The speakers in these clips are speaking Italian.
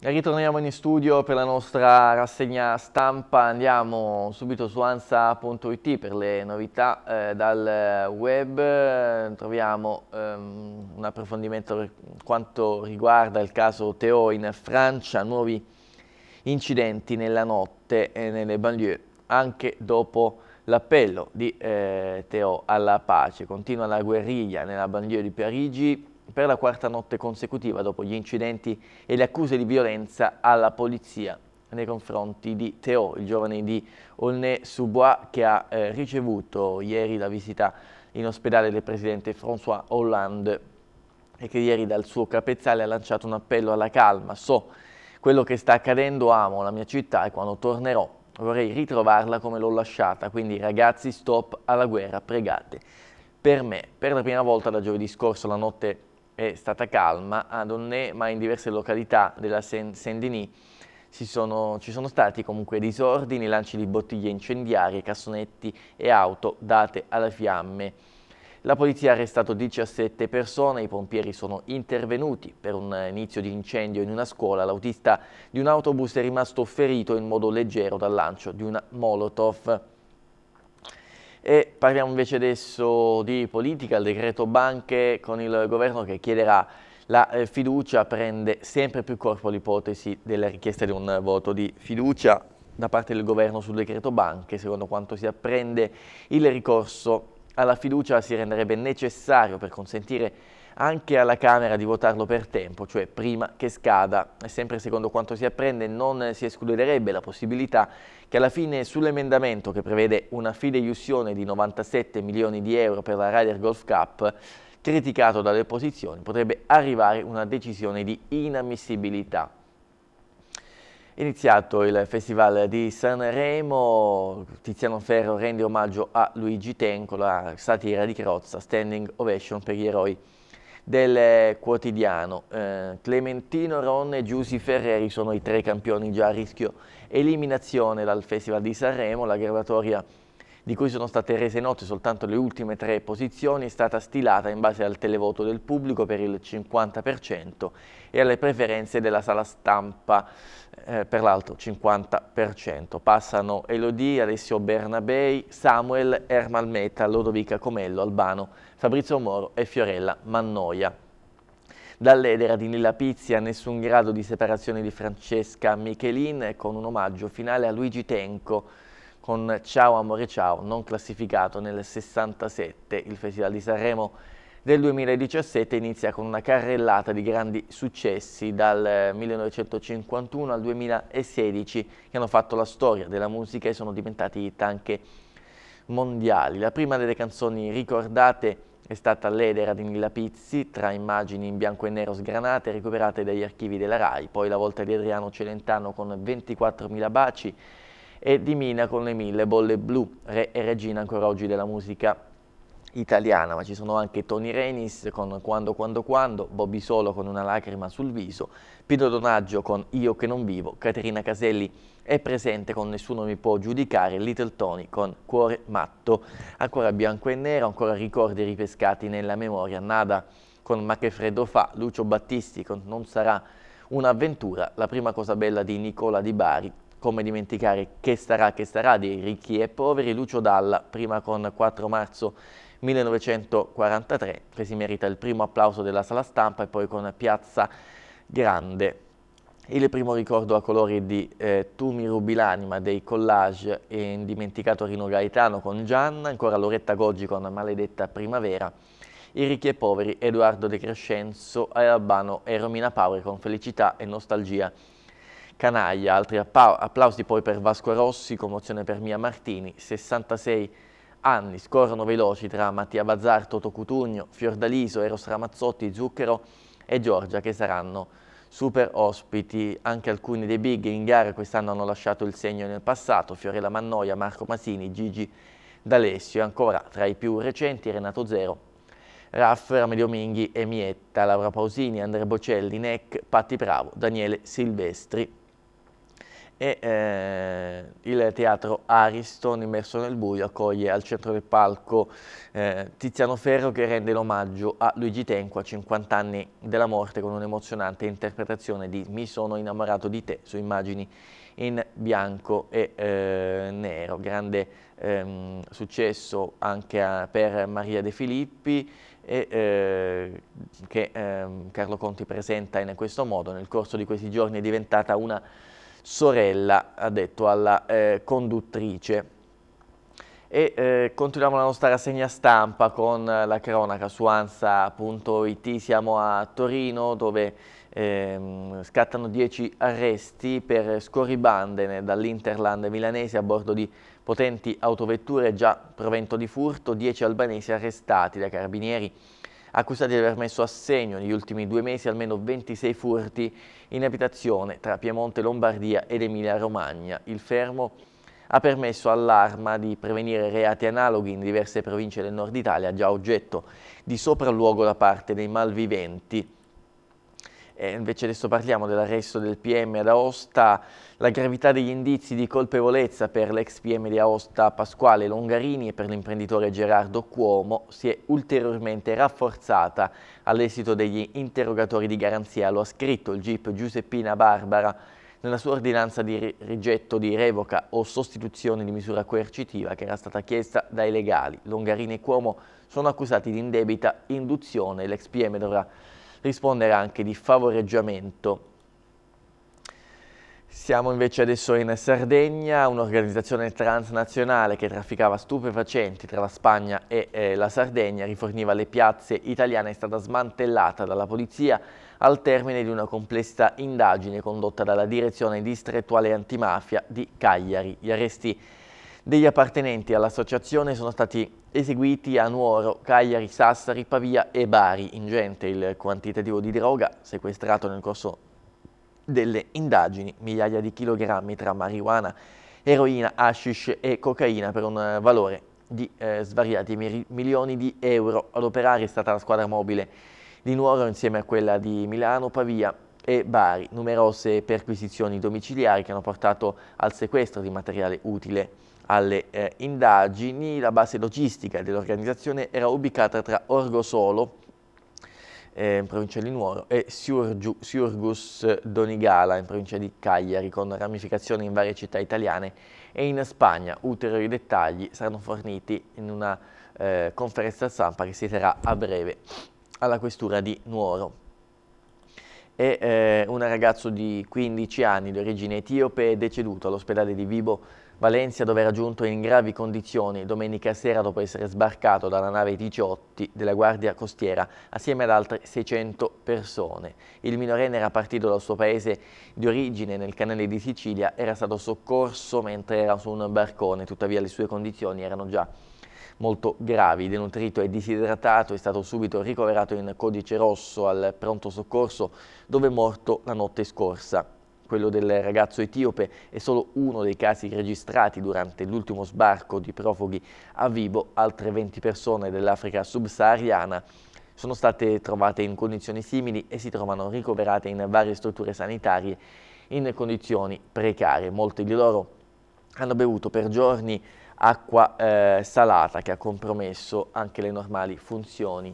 Ritorniamo in studio per la nostra rassegna stampa, andiamo subito su ansa.it per le novità eh, dal web, troviamo ehm, un approfondimento per quanto riguarda il caso Teo in Francia, nuovi incidenti nella notte e nelle banlieue, anche dopo l'appello di eh, Teo alla pace, continua la guerriglia nella banlieue di Parigi, per la quarta notte consecutiva dopo gli incidenti e le accuse di violenza alla polizia nei confronti di Teo, il giovane di Aulnay-sous-Bois che ha eh, ricevuto ieri la visita in ospedale del presidente François Hollande e che ieri dal suo capezzale ha lanciato un appello alla calma. So quello che sta accadendo, amo la mia città e quando tornerò vorrei ritrovarla come l'ho lasciata, quindi ragazzi stop alla guerra, pregate. Per me, per la prima volta da giovedì scorso la notte è stata calma, a ah, Donnè ma in diverse località della Saint-Denis sono, ci sono stati comunque disordini, lanci di bottiglie incendiarie, cassonetti e auto date alle fiamme. La polizia ha arrestato 17 persone, i pompieri sono intervenuti per un inizio di incendio in una scuola. L'autista di un autobus è rimasto ferito in modo leggero dal lancio di una Molotov. E parliamo invece adesso di politica, il decreto banche con il governo che chiederà la eh, fiducia, prende sempre più corpo l'ipotesi della richiesta di un voto di fiducia da parte del governo sul decreto banche, secondo quanto si apprende il ricorso alla fiducia si renderebbe necessario per consentire anche alla Camera di votarlo per tempo, cioè prima che scada. E sempre secondo quanto si apprende non si escluderebbe la possibilità che alla fine sull'emendamento che prevede una fideiussione di 97 milioni di euro per la Ryder Golf Cup criticato dalle opposizioni, potrebbe arrivare una decisione di inammissibilità. Iniziato il Festival di Sanremo, Tiziano Ferro rende omaggio a Luigi Tenco, la satira di Crozza, standing ovation per gli eroi del quotidiano. Eh, Clementino Ron e Giussi Ferreri sono i tre campioni già a rischio eliminazione dal Festival di Sanremo, la graduatoria di cui sono state rese note soltanto le ultime tre posizioni, è stata stilata in base al televoto del pubblico per il 50% e alle preferenze della sala stampa eh, per l'altro 50%. Passano Elodie, Alessio Bernabei, Samuel, Ermal Meta, Lodovica Comello, Albano, Fabrizio Moro e Fiorella Mannoia dall'edera di Nilla Pizia, nessun grado di separazione di Francesca Michelin con un omaggio finale a Luigi Tenco con Ciao Amore Ciao, non classificato nel 67. Il Festival di Sanremo del 2017 inizia con una carrellata di grandi successi dal 1951 eh, al 2016 che hanno fatto la storia della musica e sono diventati hit anche mondiali. La prima delle canzoni ricordate è stata l'edera di Nilla Pizzi, tra immagini in bianco e nero sgranate recuperate dagli archivi della RAI, poi la volta di Adriano Celentano con 24.000 baci, e di Mina con le mille bolle blu, re e regina ancora oggi della musica italiana, ma ci sono anche Tony Renis con Quando Quando Quando, Bobby Solo con Una lacrima sul viso, Pino Donaggio con Io che non vivo, Caterina Caselli è presente con Nessuno mi può giudicare, Little Tony con Cuore matto, ancora bianco e nero, ancora ricordi ripescati nella memoria, Nada con Ma che freddo fa, Lucio Battisti con Non sarà un'avventura, La prima cosa bella di Nicola Di Bari, come dimenticare Che starà, che starà di ricchi e poveri, Lucio Dalla, prima con 4 marzo 1943, che si merita il primo applauso della sala stampa e poi con Piazza Grande. Il primo ricordo a colori di eh, Tu mi rubi l'anima, dei collage e indimenticato Rino Gaetano con Gianna, ancora Loretta Goggi con Maledetta Primavera, I ricchi e poveri, Edoardo De Crescenzo, Albano e Romina Paure con Felicità e Nostalgia Canaglia, altri applausi poi per Vasco Rossi, commozione per Mia Martini, 66 anni, scorrono veloci tra Mattia Bazzar, Toto Cutugno, Fiordaliso, Eros Ramazzotti, Zucchero e Giorgia che saranno super ospiti, anche alcuni dei big in gara quest'anno hanno lasciato il segno nel passato, Fiorella Mannoia, Marco Masini, Gigi D'Alessio e ancora tra i più recenti Renato Zero, Raff, Ramedio Minghi, Emietta, Laura Pausini, Andrea Bocelli, Nec, Patti Bravo, Daniele Silvestri e eh, il teatro Ariston immerso nel buio accoglie al centro del palco eh, Tiziano Ferro che rende l'omaggio a Luigi Tenco a 50 anni della morte con un'emozionante interpretazione di Mi sono innamorato di te su immagini in bianco e eh, nero. Grande ehm, successo anche a, per Maria De Filippi e, eh, che ehm, Carlo Conti presenta in questo modo. Nel corso di questi giorni è diventata una sorella, ha detto alla eh, conduttrice. E eh, continuiamo la nostra rassegna stampa con la cronaca su ansa.it. Siamo a Torino dove ehm, scattano 10 arresti per scorribandene dall'Interland milanese a bordo di potenti autovetture già provento di furto, 10 albanesi arrestati dai carabinieri accusati di aver messo a segno negli ultimi due mesi almeno 26 furti in abitazione tra Piemonte, Lombardia ed Emilia-Romagna. Il fermo ha permesso all'Arma di prevenire reati analoghi in diverse province del nord Italia, già oggetto di sopralluogo da parte dei malviventi. E invece adesso parliamo dell'arresto del PM ad Aosta, la gravità degli indizi di colpevolezza per l'ex PM di Aosta Pasquale Longarini e per l'imprenditore Gerardo Cuomo si è ulteriormente rafforzata all'esito degli interrogatori di garanzia, lo ha scritto il GIP Giuseppina Barbara nella sua ordinanza di rigetto di revoca o sostituzione di misura coercitiva che era stata chiesta dai legali. Longarini e Cuomo sono accusati di indebita induzione, l'ex PM dovrà rispondere anche di favoreggiamento. Siamo invece adesso in Sardegna, un'organizzazione transnazionale che trafficava stupefacenti tra la Spagna e eh, la Sardegna, riforniva le piazze italiane, è stata smantellata dalla polizia al termine di una complessa indagine condotta dalla direzione distrettuale antimafia di Cagliari. Gli arresti degli appartenenti all'associazione sono stati eseguiti a Nuoro, Cagliari, Sassari, Pavia e Bari. Ingente il quantitativo di droga sequestrato nel corso delle indagini, migliaia di chilogrammi tra marijuana, eroina, hashish e cocaina per un valore di eh, svariati milioni di euro. Ad operare è stata la squadra mobile di Nuoro insieme a quella di Milano, Pavia e Bari. Numerose perquisizioni domiciliari che hanno portato al sequestro di materiale utile alle eh, indagini, la base logistica dell'organizzazione era ubicata tra Orgosolo, eh, in provincia di Nuoro, e Siurgiu, Siurgus Donigala, in provincia di Cagliari, con ramificazioni in varie città italiane e in Spagna. Ulteriori dettagli saranno forniti in una eh, conferenza stampa che si terrà a breve alla questura di Nuoro e eh, un ragazzo di 15 anni di origine etiope è deceduto all'ospedale di Vibo Valencia, dove era giunto in gravi condizioni domenica sera dopo essere sbarcato dalla nave Ticiotti della Guardia Costiera assieme ad altre 600 persone. Il minorenne era partito dal suo paese di origine nel canale di Sicilia, era stato soccorso mentre era su un barcone, tuttavia le sue condizioni erano già molto gravi. Denutrito e disidratato è stato subito ricoverato in codice rosso al pronto soccorso dove è morto la notte scorsa. Quello del ragazzo etiope è solo uno dei casi registrati durante l'ultimo sbarco di profughi a Vibo. Altre 20 persone dell'Africa subsahariana sono state trovate in condizioni simili e si trovano ricoverate in varie strutture sanitarie in condizioni precarie. Molti di loro hanno bevuto per giorni acqua eh, salata che ha compromesso anche le normali funzioni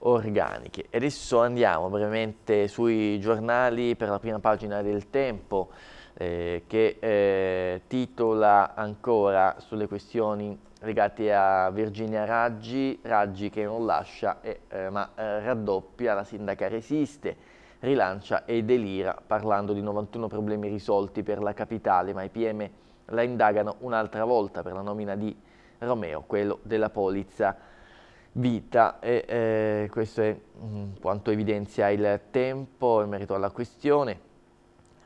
organiche. E adesso andiamo brevemente sui giornali per la prima pagina del Tempo eh, che eh, titola ancora sulle questioni legate a Virginia Raggi, Raggi che non lascia eh, ma eh, raddoppia, la sindaca resiste, rilancia e delira parlando di 91 problemi risolti per la capitale ma i PM la indagano un'altra volta per la nomina di Romeo, quello della polizza vita e eh, questo è mh, mm, quanto evidenzia il tempo in merito alla questione.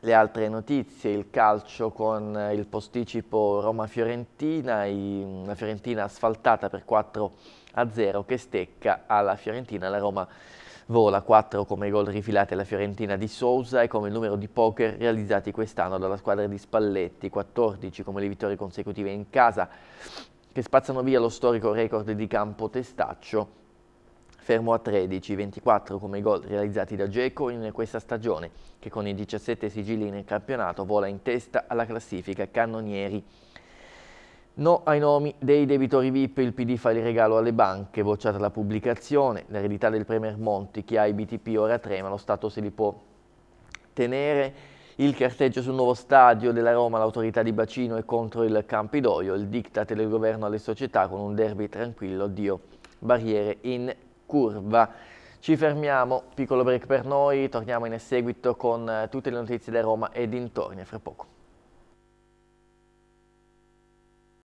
Le altre notizie, il calcio con il posticipo Roma-Fiorentina, mm, la Fiorentina asfaltata per 4 a 0 che stecca alla Fiorentina, la Roma vola 4 come gol rifilati alla Fiorentina di Sousa e come il numero di poker realizzati quest'anno dalla squadra di Spalletti, 14 come le vittorie consecutive in casa, che spazzano via lo storico record di campo Testaccio, fermo a 13, 24 come gol realizzati da Geco in questa stagione, che con i 17 sigilli nel campionato vola in testa alla classifica cannonieri. No ai nomi dei debitori VIP, il PD fa il regalo alle banche, bocciata la pubblicazione, l'eredità del Premier Monti, chi ha i BTP ora trema, lo Stato se li può tenere il carteggio sul nuovo stadio della Roma, l'autorità di Bacino è contro il Campidoglio, il diktat del governo alle società con un derby tranquillo, Dio, barriere in curva. Ci fermiamo, piccolo break per noi, torniamo in seguito con eh, tutte le notizie da Roma e dintorni, fra poco.